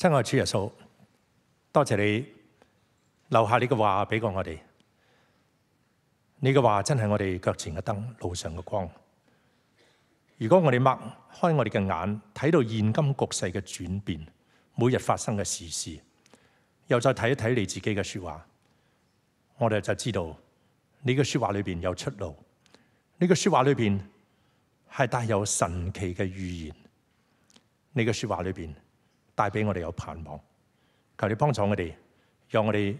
亲爱主耶稣，多谢你留下你嘅话俾过我哋。你嘅话真系我哋脚前嘅灯，路上嘅光。如果我哋擘开我哋嘅眼，睇到现今局势嘅转变，每日发生嘅时事，又再睇一睇你自己嘅说话，我哋就知道你嘅说话里边有出路。你嘅说话里边系带有神奇嘅预言。你嘅说话里边。带俾我哋有盼望，求你帮助我哋，让我哋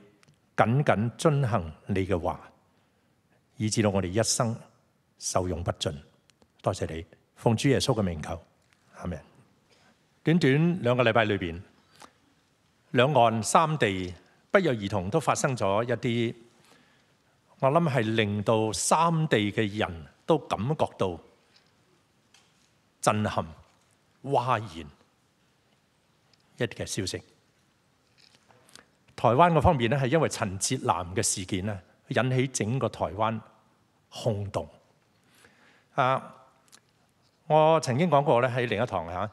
紧紧遵行你嘅话，以至到我哋一生受用不尽。多谢你，奉主耶稣嘅名求，阿门。短短两个礼拜里边，两岸三地不约而同都发生咗一啲，我谂系令到三地嘅人都感觉到震撼、哗然。一啲嘅消息，台灣嗰方面咧，系因為陳哲南嘅事件咧，引起整個台灣轟動。啊，我曾經講過咧，喺另一堂嚇，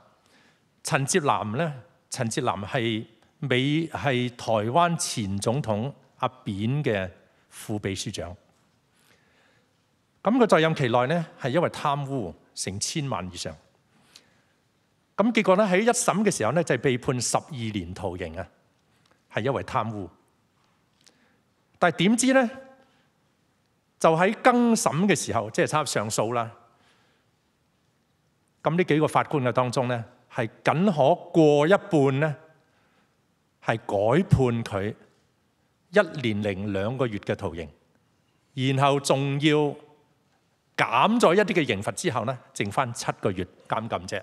陳哲南咧，陳哲南係美係台灣前總統阿扁嘅副秘書長。咁佢在任期內咧，係因為貪污成千萬以上。咁結果咧喺一審嘅時候咧就係被判十二年徒刑啊，係因為貪污。但係點知咧，就喺更審嘅時候，即係差合上訴啦。咁呢幾個法官嘅當中咧，係僅可過一半咧，係改判佢一年零兩個月嘅徒刑，然後仲要減咗一啲嘅刑罰之後咧，剩翻七個月監禁啫。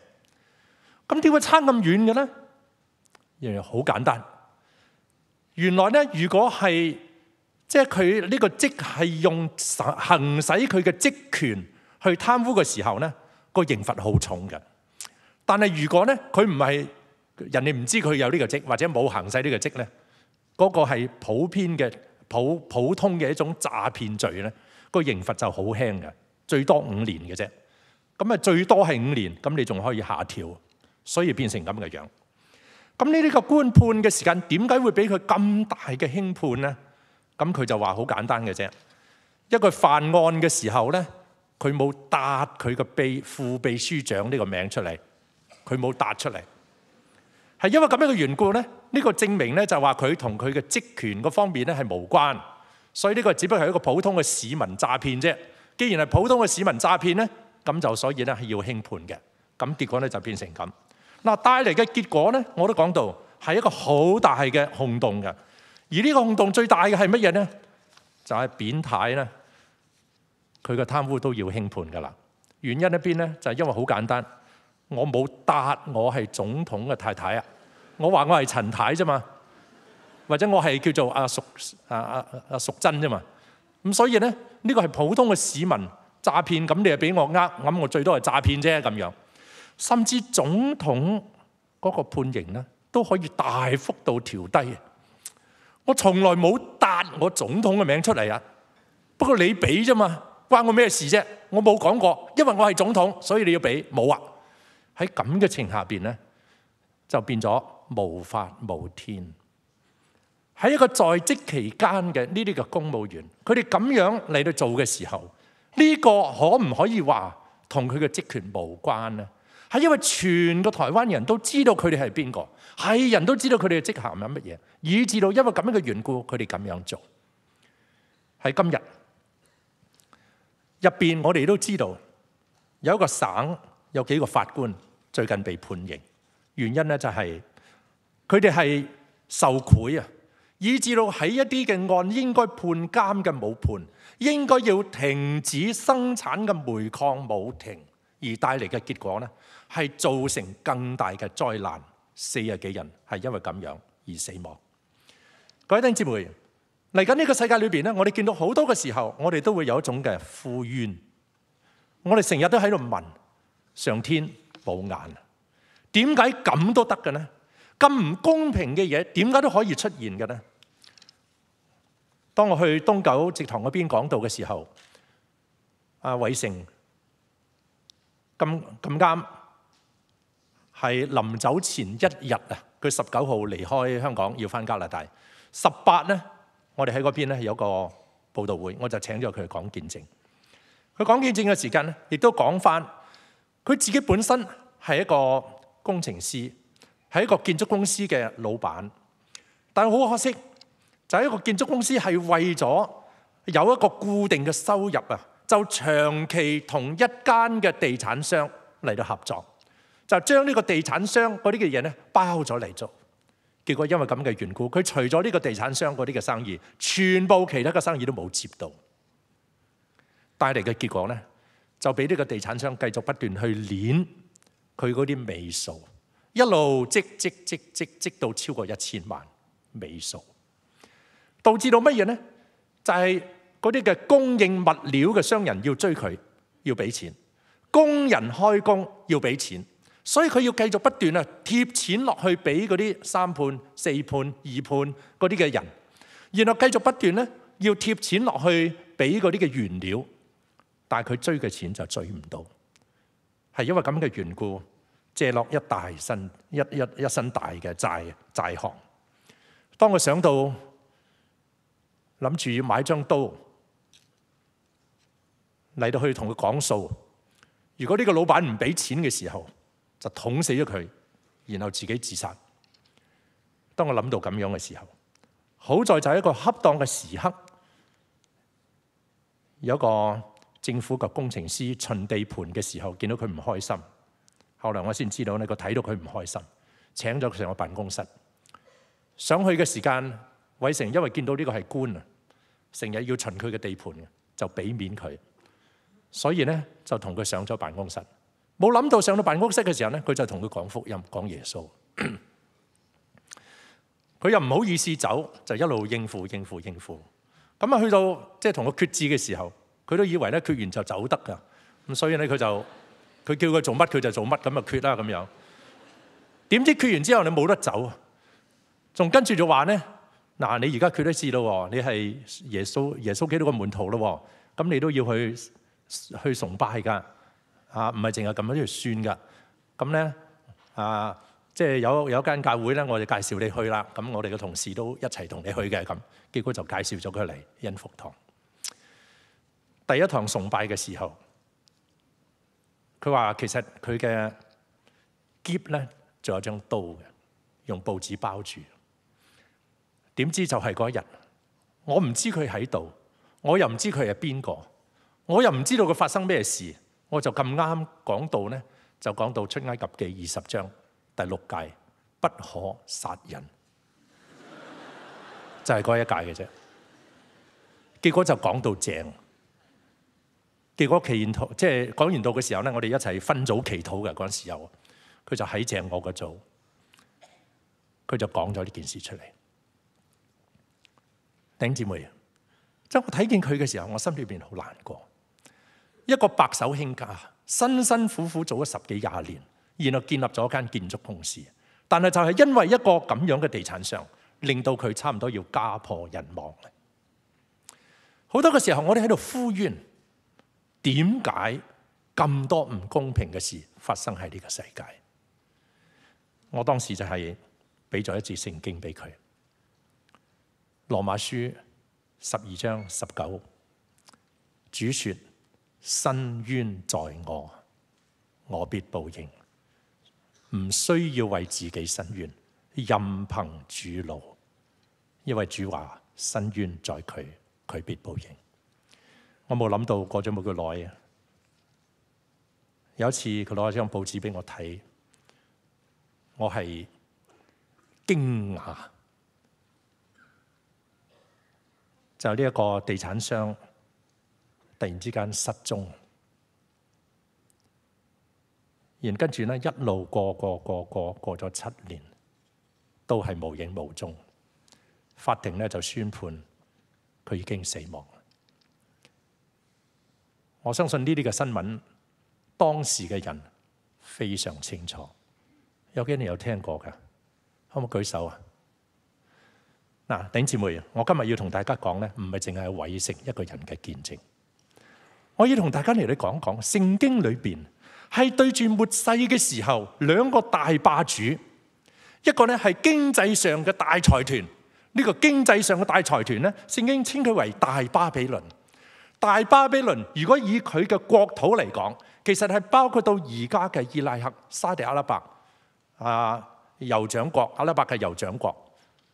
咁點會差咁遠嘅咧？一樣好簡單，原來咧，如果係即係佢呢個職係用行使佢嘅職權去貪污嘅時候咧，個刑罰好重嘅。但係如果咧佢唔係人哋唔知佢有呢個職或者冇行使呢個職咧，嗰個係普遍嘅普普通嘅一種詐騙罪咧，個刑罰就好輕嘅，最多五年嘅啫。咁啊，最多係五年，咁你仲可以下调。所以變成咁嘅樣。咁呢啲個官判嘅時間點解會俾佢咁大嘅輕判呢？咁佢就話好簡單嘅啫。一個犯案嘅時候呢，佢冇答佢個秘副秘書長呢個名出嚟，佢冇答出嚟。係因為咁樣嘅緣故呢，呢個證明呢，就話佢同佢嘅職權嗰方面呢係無關。所以呢個只不過係一個普通嘅市民詐騙啫。既然係普通嘅市民詐騙呢，咁就所以呢係要輕判嘅。咁結果呢就變成咁。嗱，帶嚟嘅結果咧，我都講到係一個好大嘅空動嘅，而呢個空動最大嘅係乜嘢咧？就係扁太咧，佢嘅貪污都要輕判噶啦。原因一邊咧，就係因為好簡單，我冇答我係總統嘅太太啊，我話我係陳太啫嘛，或者我係叫做阿淑阿阿阿淑珍啫嘛。咁所以咧，呢個係普通嘅市民詐騙，咁你又俾我呃，咁我最多係詐騙啫咁樣。甚至總統嗰個判刑咧都可以大幅度調低。我從來冇答我總統嘅名出嚟啊！不過你俾啫嘛，關我咩事啫？我冇講過，因為我係總統，所以你要俾冇啊？喺咁嘅情下邊咧，就變咗無法無天。喺一個在職期間嘅呢啲嘅公務員，佢哋咁樣嚟到做嘅時候，呢個可唔可以話同佢嘅職權無關呢？系因为全个台湾人都知道佢哋系边个，系人都知道佢哋嘅职衔系乜嘢，以至到因为咁样嘅缘故，佢哋咁样做。喺今日入边，我哋都知道有一个省有几个法官最近被判刑，原因咧就系佢哋系受贿啊，以至到喺一啲嘅案应该判监嘅冇判，应该要停止生产嘅煤矿冇停。而帶嚟嘅結果咧，係造成更大嘅災難。四十幾人係因為咁樣而死亡。各位弟兄姊妹嚟緊呢個世界裏邊咧，我哋見到好多嘅時候，我哋都會有一種嘅負怨。我哋成日都喺度問上天保眼啊？點解咁都得嘅呢？咁唔公平嘅嘢，點解都可以出現嘅呢？當我去東九直堂嗰邊講道嘅時候，阿偉成。咁咁啱，系臨走前一日啊，佢十九號離開香港，要翻加拿大。十八咧，我哋喺嗰邊咧有個報道會，我就請咗佢講見證。佢講見證嘅時間咧，亦都講翻佢自己本身係一個工程師，係一個建築公司嘅老闆。但係好可惜，就係一個建築公司係為咗有一個固定嘅收入啊。就長期同一間嘅地產商嚟到合作，就將呢個地產商嗰啲嘅嘢咧包咗嚟做。結果因為咁嘅緣故，佢除咗呢個地產商嗰啲嘅生意，全部其他嘅生意都冇接到。帶嚟嘅結果咧，就俾呢個地產商繼續不斷去攣佢嗰啲尾數，一路積積積積積到超過一千萬尾數，導致到乜嘢咧？就係。嗰啲嘅供应物料嘅商人要追佢，要俾钱，工人开工要俾钱，所以佢要继续不断啊贴钱落去俾嗰啲三判四判二判嗰啲嘅人，然后继续不断咧要贴钱落去俾嗰啲嘅原料，但系佢追嘅钱就追唔到，系因为咁嘅缘故，借落一大身一一一身大嘅债债项。当佢想到谂住要买张刀。嚟到去同佢講數，如果呢個老闆唔俾錢嘅時候，就捅死咗佢，然後自己自殺。當我諗到咁樣嘅時候，好在就係一個恰當嘅時刻，有一個政府嘅工程師巡地盤嘅時候，見到佢唔開心。後來我先知道呢个睇到佢唔開心，請咗佢成個辦公室想去嘅時間，偉成因為見到呢個係官啊，成日要巡佢嘅地盤就俾面佢。所以咧就同佢上咗办公室，冇谂到上到办公室嘅时候咧，佢就同佢讲福音，讲耶稣。佢又唔好意思走，就一路应付应付应付。咁啊去到即系同佢决志嘅时候，佢都以为咧决完就走得噶。咁所以咧佢就佢叫佢做乜佢就做乜咁啊决啦咁样。点知决完之后你冇得走，仲跟住就话咧嗱你而家决得志咯，你系耶稣耶稣嘅一个门徒咯，咁你都要去。去崇拜噶，啊，唔系净系咁样样算噶。咁咧，啊，即系有有间教会咧，我就介绍你去啦。咁我哋嘅同事都一齐同你去嘅咁，结果就介绍咗佢嚟恩福堂。第一堂崇拜嘅时候，佢话其实佢嘅箧咧，仲有张刀嘅，用报纸包住。点知就系嗰一日，我唔知佢喺度，我又唔知佢系边个。我又唔知道佢發生咩事，我就咁啱講到咧，就講到出埃及記二十章第六届不可殺人，就係嗰一届嘅啫。結果就講到正，結果祈禱即系講完到嘅時候咧，我哋一齊分組祈禱嘅嗰陣時候，佢就喺正我个組，佢就講咗呢件事出嚟。頂姐妹，即係我睇見佢嘅時候，我心裏边好難過。一个白手兴家，辛辛苦苦做咗十几廿年，然后建立咗一间建筑公司，但系就系因为一个咁样嘅地产商，令到佢差唔多要家破人亡。好多嘅时候，我哋喺度呼冤，点解咁多唔公平嘅事发生喺呢个世界？我当时就系俾咗一节圣经俾佢，《罗马书》十二章十九主说。伸冤在我，我必报应。唔需要为自己伸冤，任凭主怒，因为主话伸冤在佢，佢必报应。我冇谂到过咗冇几耐，有一次佢攞一张报纸俾我睇，我系惊讶，就呢一个地产商。突然之间失踪，然跟住咧一路过过过过过咗七年，都系无影无踪。法庭咧就宣判佢已经死亡。我相信呢啲嘅新闻，当时嘅人非常清楚。有边人有听过噶？可唔可以举手啊？嗱，顶姊妹，我今日要同大家讲咧，唔系净系伟成一个人嘅见证。我要同大家嚟讲讲圣经里边系对住末世嘅时候两个大霸主，一个咧系经济上嘅大财团，呢个经济上嘅大财团咧，圣经称佢为大巴比伦。大巴比伦如果以佢嘅国土嚟讲，其实系包括到而家嘅伊拉克、沙地阿拉伯、啊酋长国、阿拉伯嘅酋长国，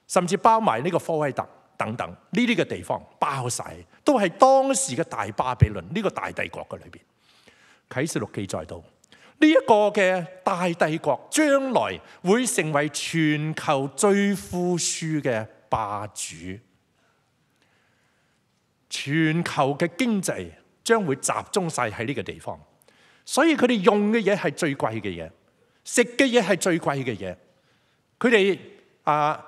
甚至包埋呢个科威特。等等呢啲嘅地方包晒，都系当时嘅大巴比伦呢个大帝国嘅里边。启示录记载到呢一个嘅大帝国将来会成为全球最富庶嘅霸主，全球嘅经济将会集中晒喺呢个地方，所以佢哋用嘅嘢系最贵嘅嘢，食嘅嘢系最贵嘅嘢，佢哋啊。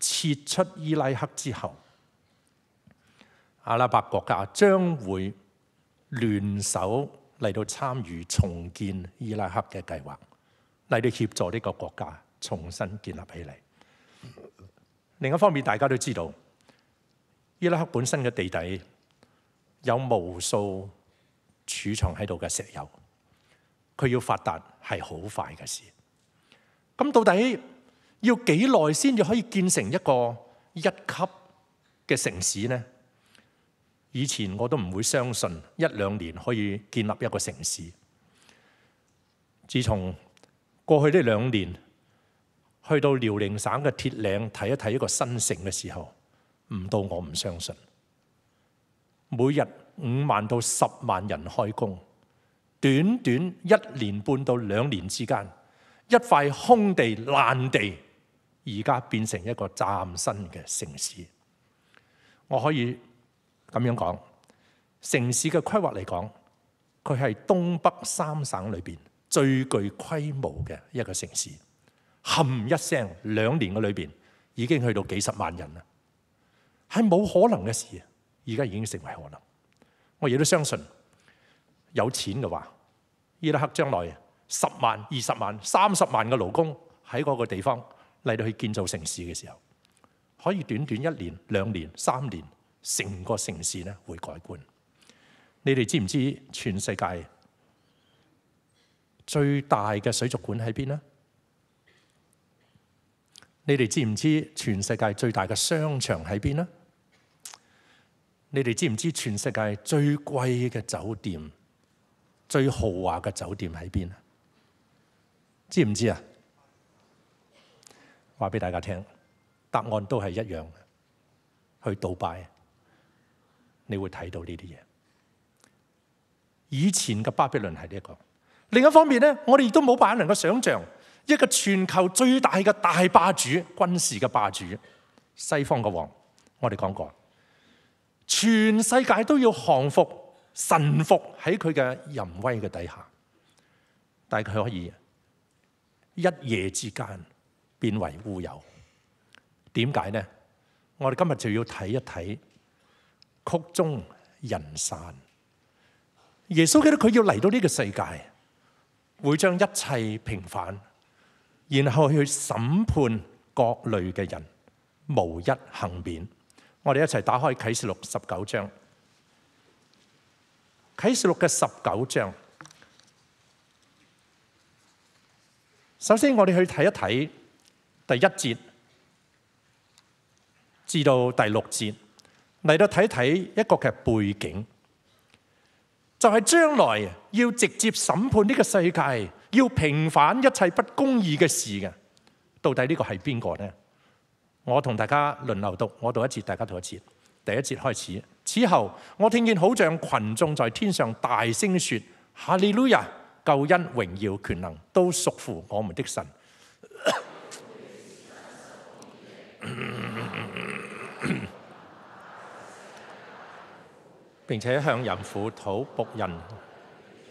撤出伊拉克之後，阿拉伯國家將會聯手嚟到參與重建伊拉克嘅計劃，嚟到協助呢個國家重新建立起嚟。另一方面，大家都知道伊拉克本身嘅地底有無數儲藏喺度嘅石油，佢要發達係好快嘅事。咁到底？要几耐先至可以建成一个一级嘅城市呢？以前我都唔会相信一两年可以建立一个城市。自从过去呢两年去到辽宁省嘅铁岭睇一睇一个新城嘅时候，唔到我唔相信。每日五万到十万人开工，短短一年半到两年之间，一块空地烂地。而家變成一個暫新嘅城市，我可以咁樣講：城市嘅規劃嚟講，佢係東北三省裏边最具規模嘅一個城市。冚一聲，兩年嘅裏边已經去到幾十萬人啦，係冇可能嘅事。而家已經成為可能，我亦都相信有錢嘅話，伊拉克將來十萬、二十萬、三十萬嘅勞工喺嗰個地方。嚟到去建造城市嘅时候，可以短短一年、两年、三年，成个城市咧会改观。你哋知唔知全世界最大嘅水族馆喺边呢？你哋知唔知全世界最大嘅商场喺边呢？你哋知唔知全世界最贵嘅酒店、最豪华嘅酒店喺边啊？知唔知啊？话俾大家听，答案都系一样去杜拜，你会睇到呢啲嘢。以前嘅巴比伦系呢一个。另一方面咧，我哋亦都冇办法能够想象一个全球最大嘅大霸主、军事嘅霸主、西方嘅王。我哋讲过，全世界都要降服、臣服喺佢嘅淫威嘅底下，但系佢可以一夜之间。变为乌有，点解呢？我哋今日就要睇一睇曲终人散。耶稣基督佢要嚟到呢个世界，会将一切平反，然后去审判各类嘅人，无一幸免。我哋一齐打开启示录十九章。启示录嘅十九章，首先我哋去睇一睇。第一节至到第六节嚟到睇睇一个嘅背景，就系将来要直接审判呢个世界，要平反一切不公义嘅事嘅。到底呢个系边个呢？我同大家轮流读，我读一节，大家读一节。第一节开始，此后我听见好像群众在天上大声说：哈利路亚！救恩、荣耀、权能都属乎我们的神。并且向淫妇讨仆人，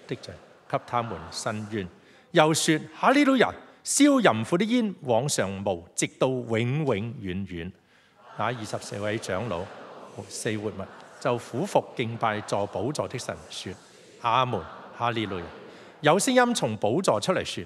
的罪，给他们伸冤。又说：哈！利路人烧淫妇的烟往上冒，直到永永远远。那二十四位长老、四活物就苦伏敬拜坐宝座的神，说：阿门！哈！利路人有声音从宝座出嚟说。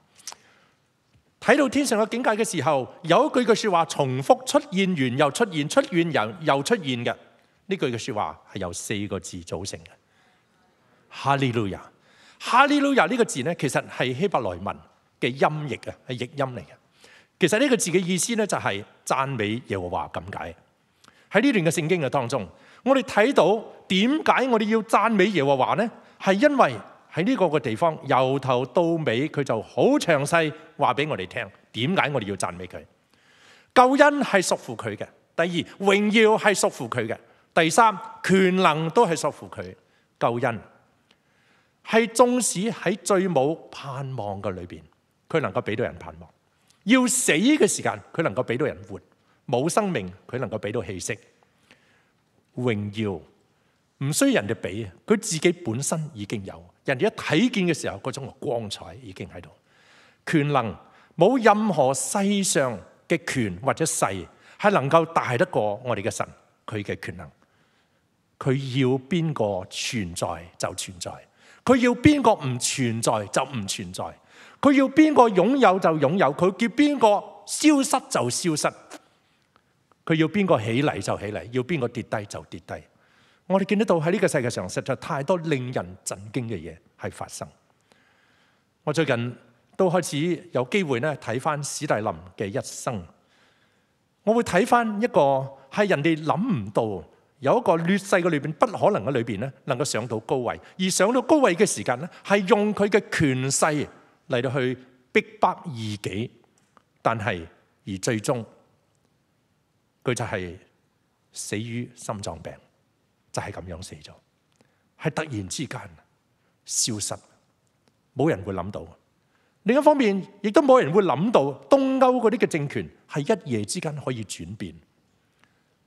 睇到天上嘅境界嘅时候，有一句嘅说话重复出现，完又出现，出现又又出现嘅呢句嘅说话系由四个字组成嘅。哈利路亚，哈利路亚呢个字呢，其实系希伯来文嘅音译啊，系译音嚟嘅。其实呢个字嘅意思呢，就系赞美耶和华咁解。喺呢段嘅圣经嘅当中，我哋睇到点解我哋要赞美耶和华呢？系因为。喺呢个嘅地方，由头到尾佢就好详细话俾我哋听，点解我哋要赞美佢？救恩系属乎佢嘅，第二荣耀系属乎佢嘅，第三权能都系属乎佢。救恩系纵使喺最冇盼望嘅里边，佢能够俾到人盼望；要死嘅时间，佢能够俾到人活；冇生命，佢能够俾到气息。荣耀唔需要人哋俾啊，佢自己本身已经有。人哋一睇见嘅时候，嗰种光彩已经喺度，权能冇任何世上嘅权或者势系能够大得过我哋嘅神，佢嘅权能，佢要边个存在就存在，佢要边个唔存在就唔存在，佢要边个拥有就拥有，佢叫边个消失就消失，佢要边个起嚟就起嚟，要边个跌低就跌低。我哋见得到喺呢个世界上实在太多令人震惊嘅嘢系发生。我最近都开始有机会咧睇翻史大林嘅一生，我会睇翻一个系人哋谂唔到，有一个劣势嘅里边不可能嘅里边咧，能够上到高位，而上到高位嘅时间咧系用佢嘅权势嚟到去逼迫自己，但系而最终佢就系死于心脏病。就系咁样死咗，系突然之间消失，冇人会谂到。另一方面，亦都冇人会谂到东欧嗰啲嘅政权系一夜之间可以转变。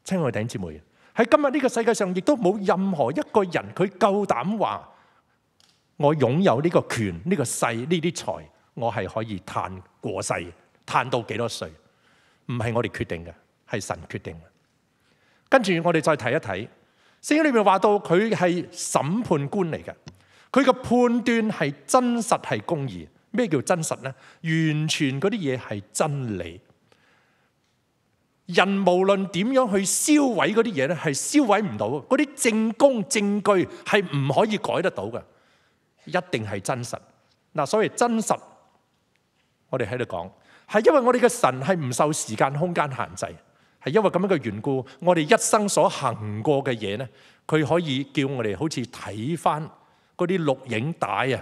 亲爱的弟兄姊妹，喺今日呢个世界上，亦都冇任何一个人佢够胆话我拥有呢个权、呢个势、呢啲财，我系可以叹过世，叹到几多岁，唔系我哋决定嘅，系神决定。跟住我哋再睇一睇。圣经里面话到佢系审判官嚟嘅，佢嘅判断系真实系公义。咩叫真实咧？完全嗰啲嘢系真理。人无论点样去销毁嗰啲嘢咧，系销毁唔到。嗰啲证供证据系唔可以改得到嘅，一定系真实。嗱，所以真实，我哋喺度讲，系因为我哋嘅神系唔受时间空间限制。系因為咁樣嘅緣故，我哋一生所行過嘅嘢咧，佢可以叫我哋好似睇翻嗰啲錄影帶啊，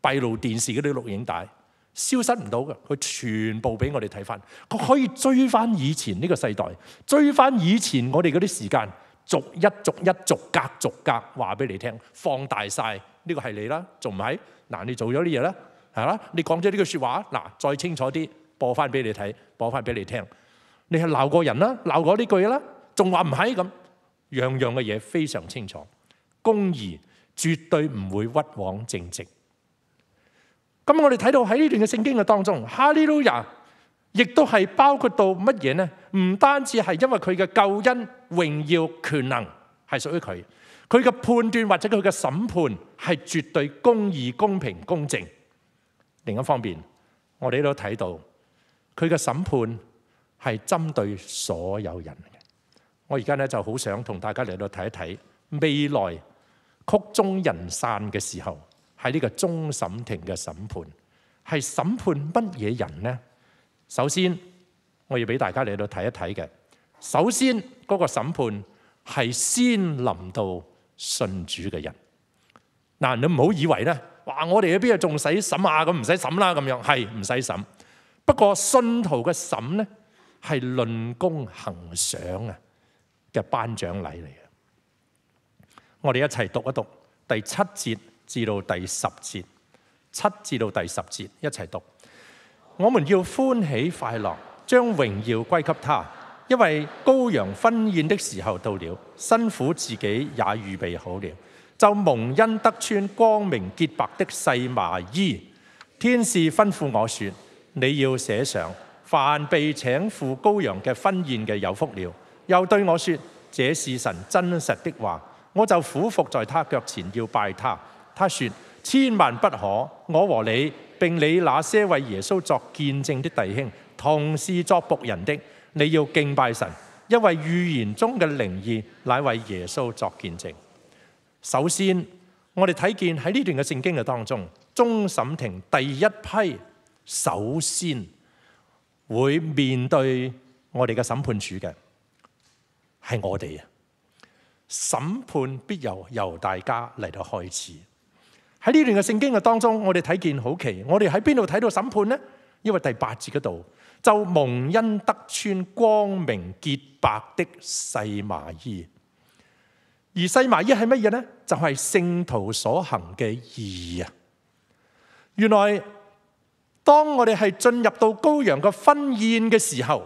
閉路電視嗰啲錄影帶消失唔到嘅，佢全部俾我哋睇翻，佢可以追翻以前呢個世代，追翻以前我哋嗰啲時間，逐一逐一逐格逐格話俾你聽，放大晒呢個係你啦，仲唔係？嗱，你做咗啲嘢咧，係啦，你講咗呢句说話，嗱，再清楚啲播翻俾你睇，播翻俾你聽。你系闹过人啦，闹过呢句啦，仲话唔系咁样样嘅嘢非常清楚，公义绝对唔会屈枉正直。咁我哋睇到喺呢段嘅圣经嘅当中，哈利路亚，亦都系包括到乜嘢呢？唔单止系因为佢嘅救恩、荣耀、权能系属于佢，佢嘅判断或者佢嘅审判系绝对公义、公平、公正。另一方面，我哋都睇到佢嘅审判。系針對所有人嘅。我而家咧就好想同大家嚟到睇一睇未來曲终人散嘅時候，喺呢個終審庭嘅審判係審判乜嘢人呢？首先，我要俾大家嚟到睇一睇嘅。首先嗰個審判係先臨到信主嘅人。嗱，你唔好以為咧，哇！我哋喺邊度仲使審啊？咁唔使審啦，咁樣係唔使審。不過信徒嘅審咧。系论功行赏啊嘅颁奖礼嚟嘅，我哋一齐读一读第七节至到第十节，七至到第十节一齐读。我们要欢喜快乐，将荣耀归给他，因为羔羊婚宴的时候到了，辛苦自己也预备好了，就蒙恩得穿光明洁白的细麻衣。天使吩咐我说：你要写上。凡被请赴羔羊嘅婚宴嘅有福了。又对我说：这是神真实的话。我就俯伏在他脚前要拜他。他说：千万不可。我和你，并你那些为耶稣作见证的弟兄，同是作仆人的，你要敬拜神，因为预言中嘅灵意乃为耶稣作见证。首先，我哋睇见喺呢段嘅圣经嘅当中，终审庭第一批首先。会面对我哋嘅审判处嘅系我哋啊！审判必由由大家嚟到开始。喺呢段嘅圣经嘅当中，我哋睇见好奇，我哋喺边度睇到审判呢？因为第八节嗰度就蒙恩得穿光明洁白的细麻衣，而细麻衣系乜嘢呢？就系圣徒所行嘅义啊！原来。当我哋系进入到羔羊嘅婚宴嘅时候，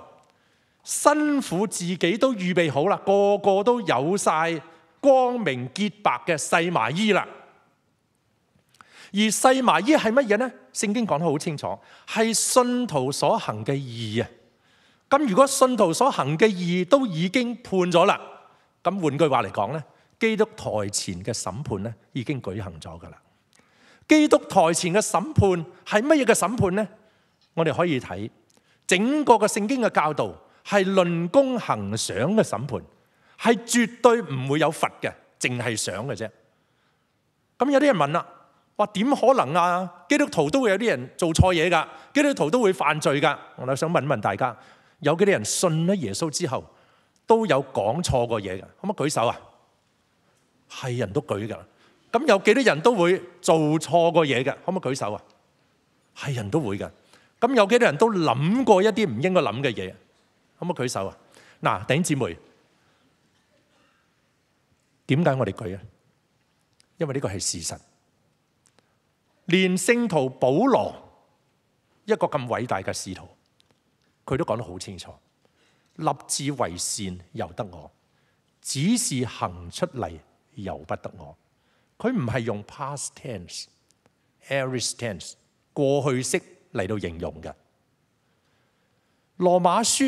辛苦自己都预备好啦，个个都有晒光明洁白嘅细麻衣啦。而细麻衣系乜嘢呢？圣经讲得好清楚，系信徒所行嘅义啊。咁如果信徒所行嘅义都已经判咗啦，咁换句话嚟讲呢基督台前嘅审判呢已经举行咗噶啦。基督台前嘅审判系乜嘢嘅审判呢？我哋可以睇整个嘅圣经嘅教导系论功行赏嘅审判，系绝对唔会有罚嘅，净系想嘅啫。咁有啲人问啦，话点可能啊？基督徒都会有啲人做错嘢噶，基督徒都会犯罪噶。我哋想问一问大家，有几多人信咗耶稣之后都有讲错过嘢嘅？可唔可以举手啊？系人都举噶。咁有几多人都会做错過嘢嘅，可唔可以举手啊？系人都会噶。咁有几多人都谂过一啲唔应该谂嘅嘢，可唔可以举手啊？嗱，弟兄姊妹，点解我哋举啊？因为呢个系事实。连圣徒保罗一个咁伟大嘅使徒，佢都讲得好清楚：立志为善由得我，只是行出嚟由不得我。佢唔系用 past tense、aristense 过去式嚟到形容嘅。罗马书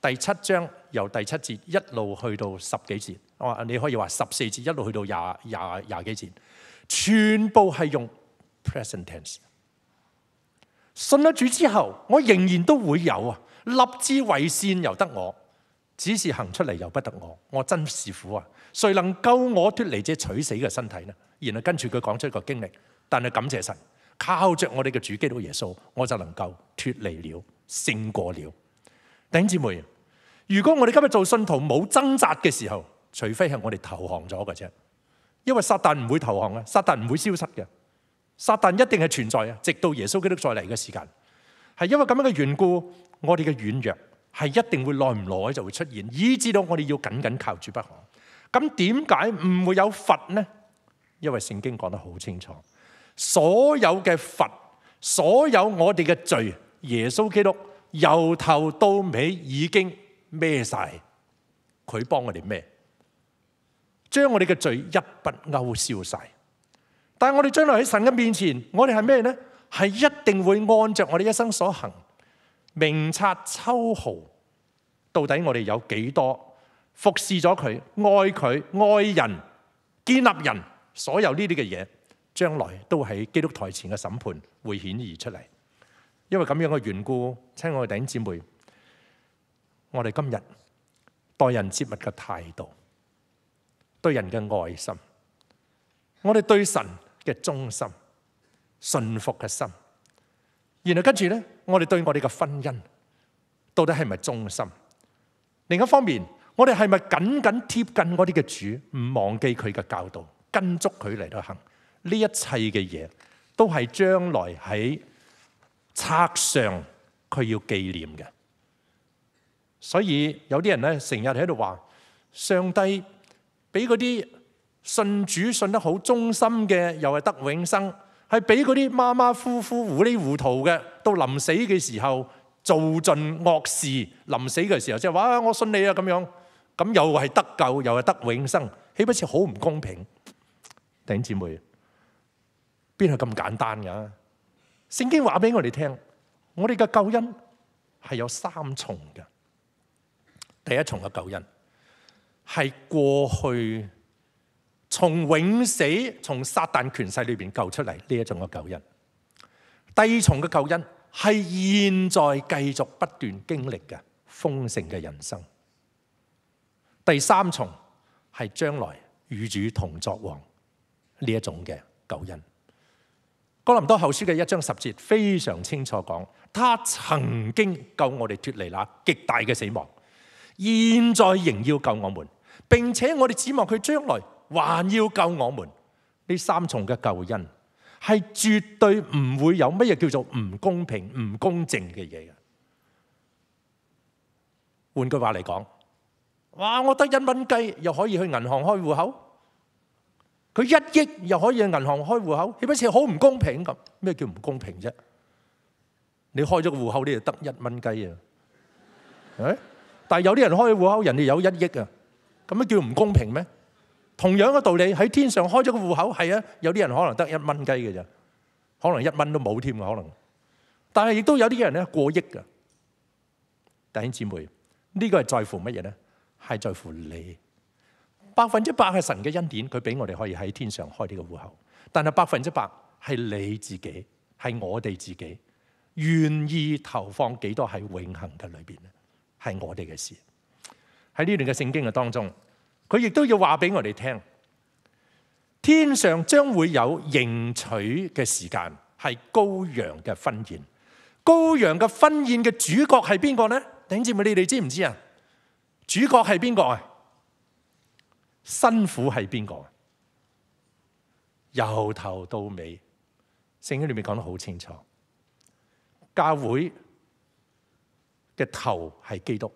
第七章由第七节一路去到十几节，我话你可以话十四节一路去到廿廿廿几节，全部系用 present tense。信咗主之后，我仍然都会有啊，立志为善由得我。只是行出嚟又不得我，我真是苦啊！谁能救我脱离这取死嘅身体呢？然后跟住佢讲出一个经历，但系感谢神，靠着我哋嘅主基督耶稣，我就能够脱离了，胜过了。弟兄姊妹，如果我哋今日做信徒冇挣扎嘅时候，除非系我哋投降咗嘅啫，因为撒旦唔会投降嘅，撒旦唔会消失嘅，撒旦一定系存在啊！直到耶稣基督再嚟嘅时间，系因为咁样嘅缘故，我哋嘅软弱。系一定会耐唔耐就会出现，以至到我哋要紧紧靠住不可。咁点解唔会有佛呢？因为圣经讲得好清楚，所有嘅佛，所有我哋嘅罪，耶稣基督由头到尾已经孭晒，佢帮我哋孭，将我哋嘅罪一笔勾销晒。但系我哋将来喺神嘅面前，我哋系咩呢？系一定会按着我哋一生所行。明察秋毫，到底我哋有几多服侍咗佢、爱佢、爱人、建立人，所有呢啲嘅嘢，将来都喺基督台前嘅审判会显现出嚟。因为咁样嘅缘故，亲爱嘅弟兄姊妹，我哋今日待人接物嘅态度、对人嘅爱心、我哋对神嘅忠心、信服嘅心。然后跟住咧，我哋对我哋嘅婚姻到底系咪忠心？另一方面，我哋系咪紧紧贴近我哋嘅主，唔忘记佢嘅教导，跟足佢嚟到行？呢一切嘅嘢都系将来喺册上佢要纪念嘅。所以有啲人咧，成日喺度话上帝俾嗰啲信主信得好忠心嘅，又系得永生。系俾嗰啲马马虎虎、糊里糊涂嘅，到临死嘅时候做尽恶事，临死嘅时候即系话我信你啊咁样，咁又系得救，又系得永生，岂不是好唔公平？弟兄姊妹，边系咁简单噶？圣经话俾我哋听，我哋嘅救恩系有三重嘅。第一重嘅救恩系过去。从永死从撒旦权势里边救出嚟呢一种嘅救恩，第二重嘅救恩系现在继续不断经历嘅丰盛嘅人生，第三重系将来与主同作王呢一种嘅救恩。哥林多后书嘅一章十节非常清楚讲，他曾经救我哋脱离啦极大嘅死亡，现在仍要救我们，并且我哋指望佢将来。还要救我们呢三重嘅救恩，系绝对唔会有乜嘢叫做唔公平、唔公正嘅嘢嘅。换句话嚟讲，哇！我得一蚊鸡又可以去银行开户口，佢一亿又可以去银行开户口，岂不是好唔公平咁？咩叫唔公平啫？你开咗个户口你就得一蚊鸡啊？但系有啲人开户口，人哋有一亿啊，咁样叫唔公平咩？同样嘅道理喺天上开咗个户口系啊，有啲人可能得一蚊鸡嘅咋，可能一蚊都冇添嘅可能。但系亦都有啲人咧过亿嘅，弟兄姊妹，呢个系在乎乜嘢咧？系在乎你，百分之百系神嘅恩典，佢俾我哋可以喺天上开呢个户口。但系百分之百系你自己，系我哋自己愿意投放几多喺永恒嘅里边咧，系我哋嘅事。喺呢段嘅圣经嘅当中。佢亦都要话俾我哋听，天上将会有迎娶嘅时间，系羔羊嘅婚宴。羔羊嘅婚宴嘅主角系边个呢？顶住咪你哋知唔知啊？主角系边个啊？辛苦系边个？由头到尾，圣经里面讲得好清楚，教会嘅头系基督，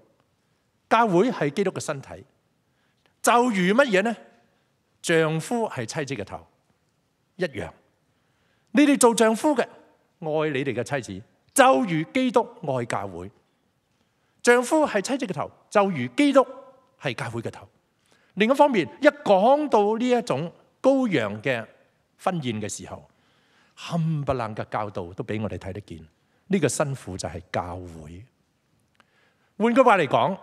教会系基督嘅身体。就如乜嘢呢？丈夫系妻子嘅头一样，你哋做丈夫嘅爱你哋嘅妻子，就如基督爱教会。丈夫系妻子嘅头，就如基督系教会嘅头。另一方面，一讲到呢一种羔羊嘅婚宴嘅时候，冚唪唥嘅教导都俾我哋睇得见。呢个辛苦就系教会。换句话嚟讲。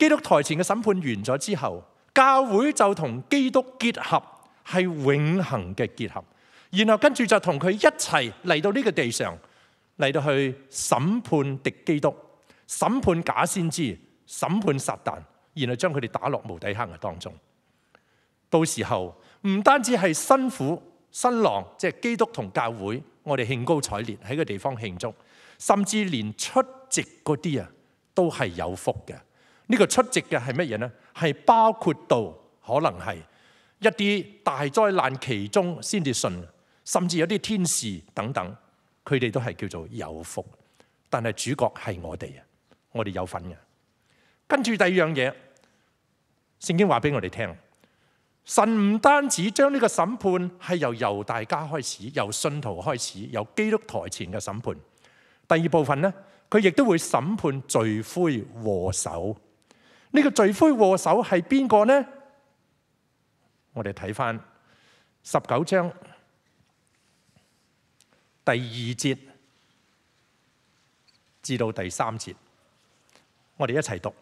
基督台前嘅审判完咗之后，教会就同基督结合，系永恒嘅结合。然后跟住就同佢一齐嚟到呢个地上嚟到去审判敌基督、审判假先知、审判撒旦，然后将佢哋打落无底坑嘅当中。到时候唔单止系辛苦新郎，即系基督同教会，我哋兴高采烈喺个地方庆祝，甚至连出席嗰啲啊都系有福嘅。呢个出席嘅系乜嘢呢？系包括到可能系一啲大灾难其中先至信，甚至有啲天使等等，佢哋都系叫做有福，但系主角系我哋啊！我哋有份嘅。跟住第二样嘢，圣经话俾我哋听，神唔单止将呢个审判系由由大家开始，由信徒开始，由基督台前嘅审判。第二部分呢，佢亦都会审判罪魁祸首。呢个罪魁祸首系边个呢？我哋睇翻十九章第二节至到第三节，我哋一齐读。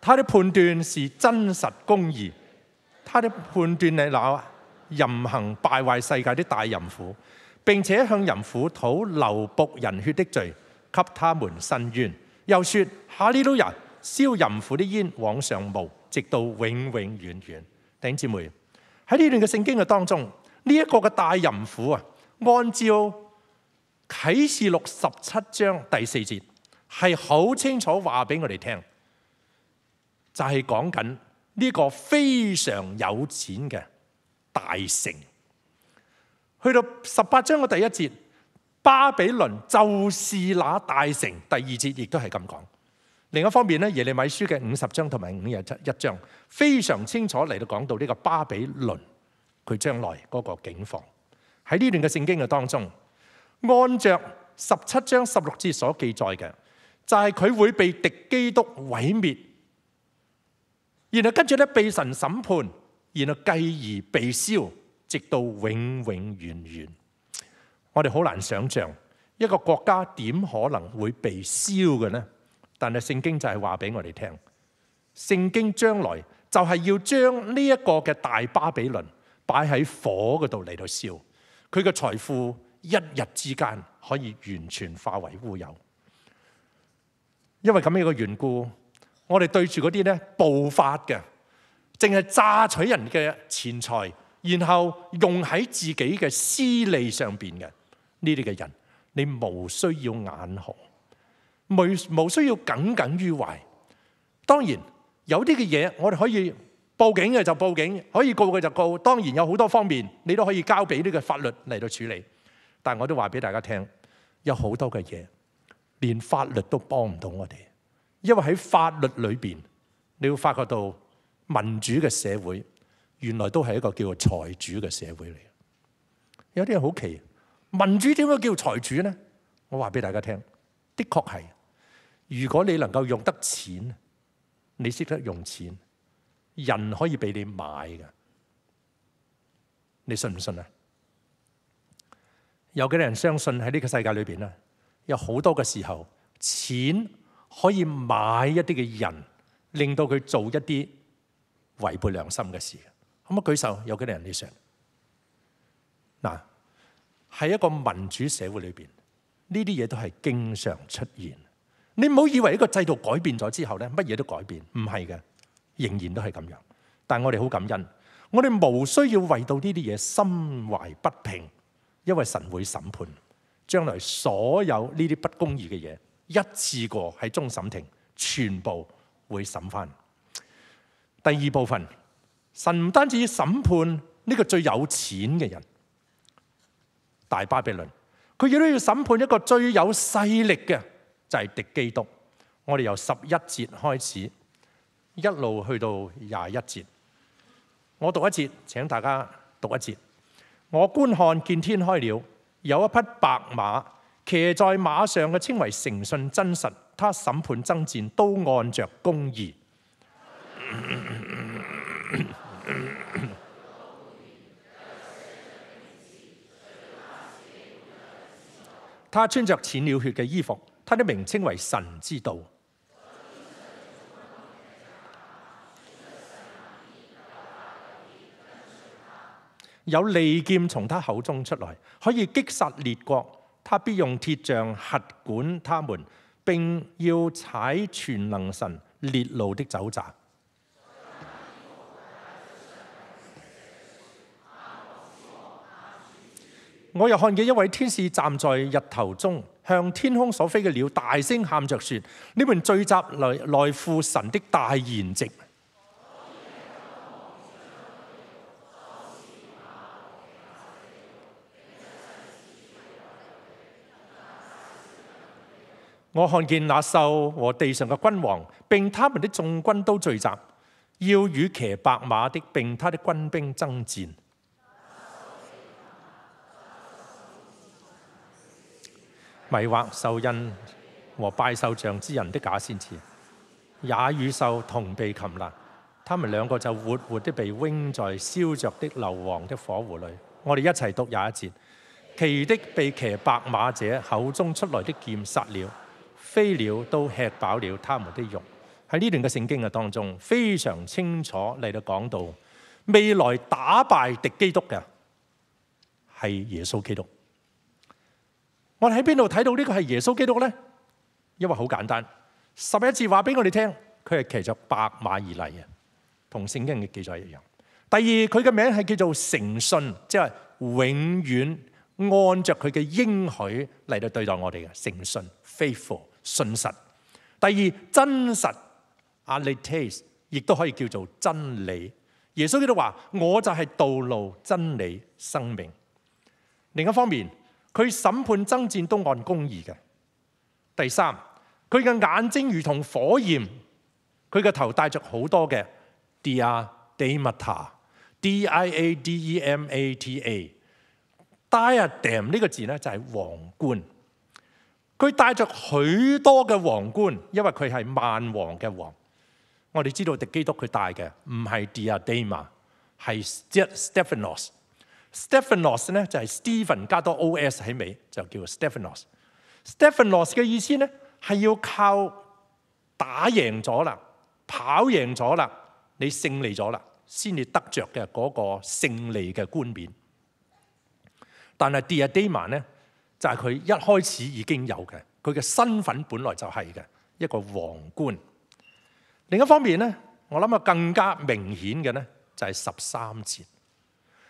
他的判断是真实公义，他的判断系那任行败坏世界的大淫妇，并且向淫妇讨流仆人血的罪，给他们伸冤。又说：哈利路亚。烧淫妇啲烟往上冒，直到永永远远。弟兄姊妹喺呢段嘅圣经嘅当中，呢一个嘅大淫妇啊，按照启示录十七章第四节系好清楚话俾我哋听，就系讲紧呢个非常有钱嘅大城。去到十八章嘅第一节，巴比伦就是那大城。第二节亦都系咁讲。另一方面咧，耶利米书嘅五十章同埋五日七一章非常清楚嚟到讲到呢个巴比伦佢将来嗰个境况。喺呢段嘅圣经嘅当中，按着十七章十六节所记载嘅，就系佢会被敌基督毁灭，然后跟住咧被神审判，然后继而被烧，直到永永远远。我哋好难想象一个国家点可能会被烧嘅呢？但系圣经就系话俾我哋听，圣经将来就系要将呢一个嘅大巴比伦摆喺火嗰度嚟到烧，佢嘅财富一日之间可以完全化为乌有。因为咁样嘅缘故，我哋对住嗰啲咧暴发嘅，净系榨取人嘅钱财，然后用喺自己嘅私利上边嘅呢啲嘅人，你无需要眼红。無需要耿耿於懷。當然有啲嘅嘢，我哋可以報警嘅就報警，可以告嘅就告。當然有好多方面，你都可以交俾呢個法律嚟到處理。但我都話俾大家聽，有好多嘅嘢，連法律都幫唔到我哋。因為喺法律裏边你要發覺到民主嘅社會原來都係一個叫做財主嘅社會嚟。有啲人好奇民主點解叫財主呢？我話俾大家聽，的確係。如果你能够用得钱，你识得用钱，人可以俾你买嘅，你信唔信啊？有几多人相信喺呢个世界里边咧？有好多嘅时候，钱可以买一啲嘅人，令到佢做一啲违背良心嘅事。咁啊，举手有几多人？你信嗱？喺一个民主社会里边，呢啲嘢都系经常出现。你唔好以为一个制度改变咗之后咧，乜嘢都改变，唔系嘅，仍然都系咁样。但我哋好感恩，我哋无需要为到呢啲嘢心怀不平，因为神会审判将来所有呢啲不公义嘅嘢，一次过喺终审庭全部会审翻。第二部分，神唔单止审判呢个最有钱嘅人，大巴比伦，佢亦都要审判一个最有势力嘅。就係敵基督。我哋由十一節開始，一路去到廿一節。我讀一節，請大家讀一節。我觀看見天開了，有一匹白馬騎在馬上嘅，稱為誠信真實。他審判爭戰都按着公義。他穿着淺了血嘅衣服。他的名稱為神之道，有利劍從他口中出來，可以擊殺列國。他必用鐵杖辖管他們，並要踩全能神列路的走咋。我又看见一位天使站在日头中，向天空所飞嘅鸟大声喊着说：呢们聚集来来赴神的大筵席。我看见那兽和地上嘅君王，并他们的众军都聚集，要与骑白马的，并他的军兵争战。迷惑受印和拜受像之人的假先知，也与兽同被擒拿，他们两个就活活的被扔在烧着的硫磺的火湖里。我哋一齐读廿一节，其的被骑白马者口中出来的剑杀了，飞鸟都吃饱了他们的肉。喺呢段嘅圣经嘅当中，非常清楚嚟到讲到未来打败敌基督嘅系耶稣基督。我哋喺边度睇到呢个系耶稣基督咧？因为好简单，十一字话俾我哋听，佢系骑着白马而嚟嘅，同圣经嘅记载一样。第二，佢嘅名系叫做诚信，即系永远按着佢嘅应许嚟到对待我哋嘅诚信 （faithful）、信实。第二，真实 a l i t a s t e 亦都可以叫做真理。耶稣基督话：我就系道路、真理、生命。另一方面。佢審判争戰都按公義嘅。第三，佢嘅眼睛如同火焰，佢嘅頭戴着好多嘅 dia demata dia dem 呢個字咧就係皇冠。佢戴着許多嘅皇冠，因為佢係萬王嘅王。我哋知道迪基督佢戴嘅唔係 dia dem，a 係 stephanos。Stephanos 呢就系 Stephen 加多 os 喺尾就叫 Stephanos。Stephanos 嘅意思呢系要靠打赢咗啦、跑赢咗啦、你胜利咗啦，先至得着嘅嗰个胜利嘅冠冕。但系 Diadem 呢就系佢一开始已经有嘅，佢嘅身份本来就系嘅一个皇冠。另一方面呢，我谂啊更加明显嘅呢就系十三节。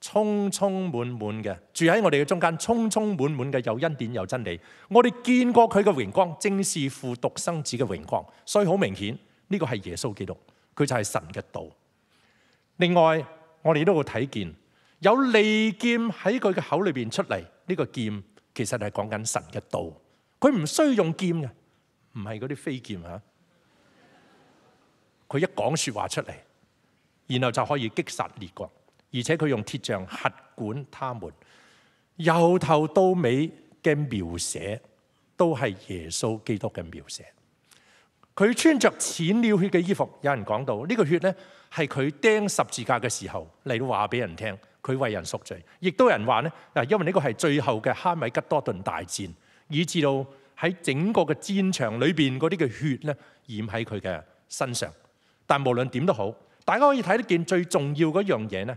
充充满满嘅住喺我哋嘅中间，充充满满嘅有恩典有真理。我哋见过佢嘅荣光，正是父独生子嘅荣光。所以好明显，呢个系耶稣基督，佢就系神嘅道。另外，我哋都会睇见有利剑喺佢嘅口里边出嚟。呢个剑其实系讲紧神嘅道。佢唔需用剑嘅，唔系嗰啲飞剑吓。佢一讲说话出嚟，然后就可以击杀列国。而且佢用鐵匠核管他们。由頭到尾嘅描寫都係耶穌基督嘅描寫。佢穿着淺了血嘅衣服，有人講到呢個血咧係佢钉十字架嘅時候嚟到話俾人聽，佢為人贖罪。亦都有人話咧嗱，因為呢個係最後嘅哈米吉多頓大戰，以至到喺整個嘅戰場裏边嗰啲嘅血咧染喺佢嘅身上。但無論點都好，大家可以睇得見最重要嗰樣嘢咧。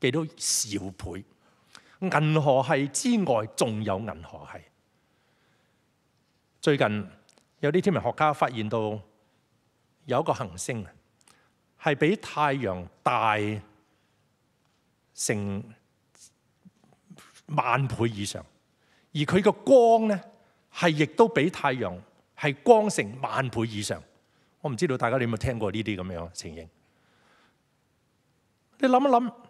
几多兆倍？银河系之外仲有银河系。最近有啲天文学家发现到有一个行星系比太阳大成万倍以上，而佢个光咧系亦都比太阳系光成万倍以上。我唔知道大家你有冇听过呢啲咁样情形？你谂一谂。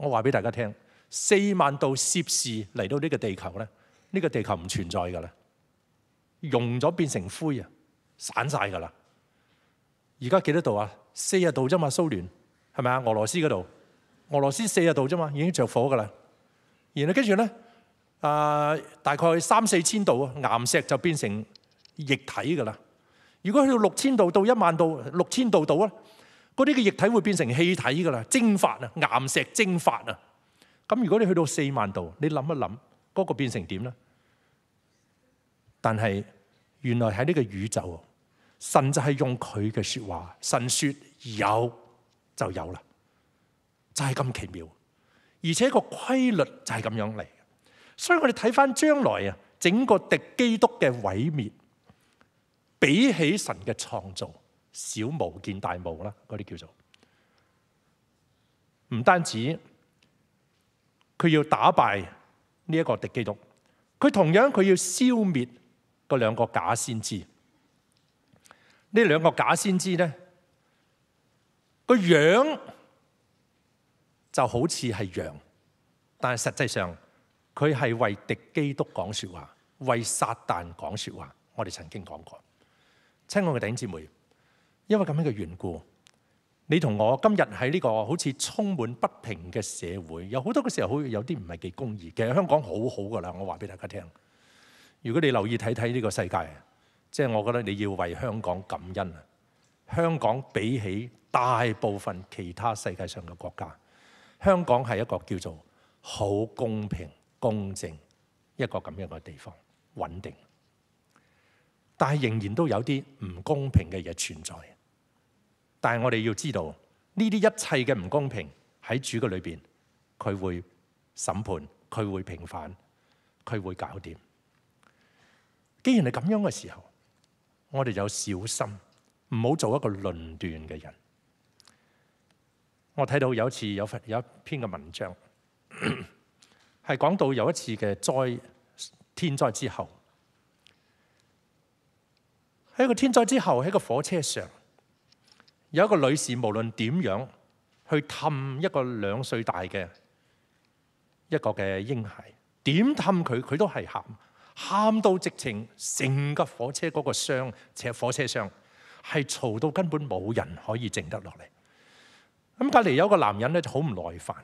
我话俾大家听，四万度摄氏嚟到呢个地球咧，呢个地球唔存在噶啦，融咗变成灰啊，散晒噶啦。而家几多度啊？四十度啫嘛，苏联系咪啊？俄罗斯嗰度，俄罗斯四十度啫嘛，已经着火噶啦。然后跟住咧，啊，大概三四千度啊，岩石就变成液体噶啦。如果去到六千度到一万度，六千度到啊。嗰啲嘅液体会变成气体噶啦，蒸发啊，岩石蒸发啊。咁如果你去到四万度，你谂一谂，嗰个变成点咧？但系原来喺呢个宇宙，神就系用佢嘅说话，神说有就有啦，就系咁奇妙。而且个规律就系咁样嚟，所以我哋睇翻将来啊，整个敌基督嘅毁灭，比起神嘅创造。小巫見大巫啦，嗰啲叫做唔單止佢要打敗呢一個敵基督，佢同樣佢要消滅嗰兩個假先知。呢兩個假先知咧，個樣就好似係羊，但系實際上佢係為敵基督講说話，為撒旦講说話。我哋曾經講過，亲爱嘅弟兄姊妹。因为咁样嘅缘故，你同我今日喺呢个好似充满不平嘅社会，有好多嘅时候好有啲唔系几公义嘅。香港好好噶啦，我话俾大家听。如果你留意睇睇呢个世界，即系我觉得你要为香港感恩啊！香港比起大部分其他世界上嘅国家，香港系一个叫做好公平、公正一个咁样嘅地方，稳定。但系仍然都有啲唔公平嘅嘢存在。但系我哋要知道呢啲一切嘅唔公平喺主嘅里边，佢会审判，佢会平反，佢会搞掂。既然系咁样嘅时候，我哋就小心，唔好做一个论断嘅人。我睇到有一次有有一篇嘅文章，系 讲到有一次嘅灾天灾之后，喺个天灾之后喺个火车上。有一个女士，无论点样去氹一个两岁大嘅一个嘅婴孩，点氹佢，佢都系喊，喊到直情成个火车嗰个箱，其火车箱系嘈到根本冇人可以静得落嚟。咁隔篱有个男人咧就好唔耐烦，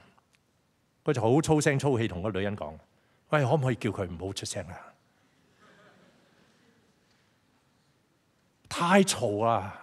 佢就好粗声粗气同个女人讲：，喂，可唔可以叫佢唔好出声啊？太嘈啊！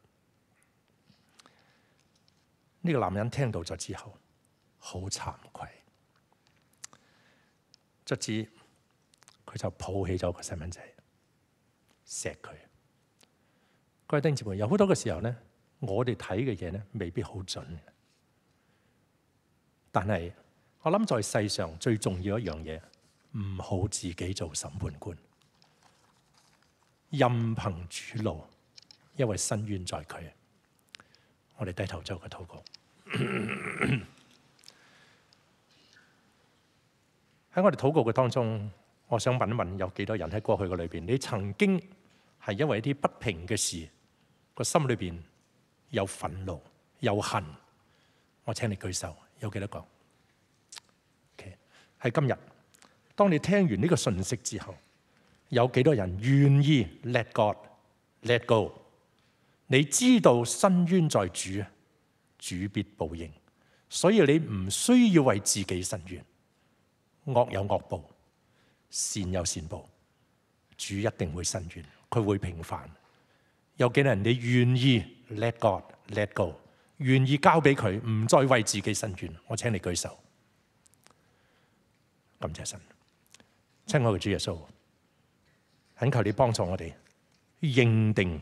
呢个男人听到咗之后，好惭愧，卒之佢就抱起咗个细蚊仔，锡佢。各位弟兄们，有好多嘅时候咧，我哋睇嘅嘢咧未必好准，但系我谂在世上最重要一样嘢，唔好自己做审判官，任凭主路，因为身冤在佢。我哋低头做个祷告，喺我哋祷告嘅当中，我想问问有几多人喺过去嘅里边？你曾经系因为一啲不平嘅事，个心里边有愤怒、有恨。我请你举手，有几多个？OK，喺今日，当你听完呢个信息之后，有几多人愿意 Let God Let Go？你知道深冤在主啊，主必报应，所以你唔需要为自己伸冤，恶有恶报，善有善报，主一定会伸冤，佢会平反。有几人你愿意 let God let go，愿意交俾佢，唔再为自己伸冤？我请你举手。感谢神，亲爱的主耶稣，恳求你帮助我哋认定。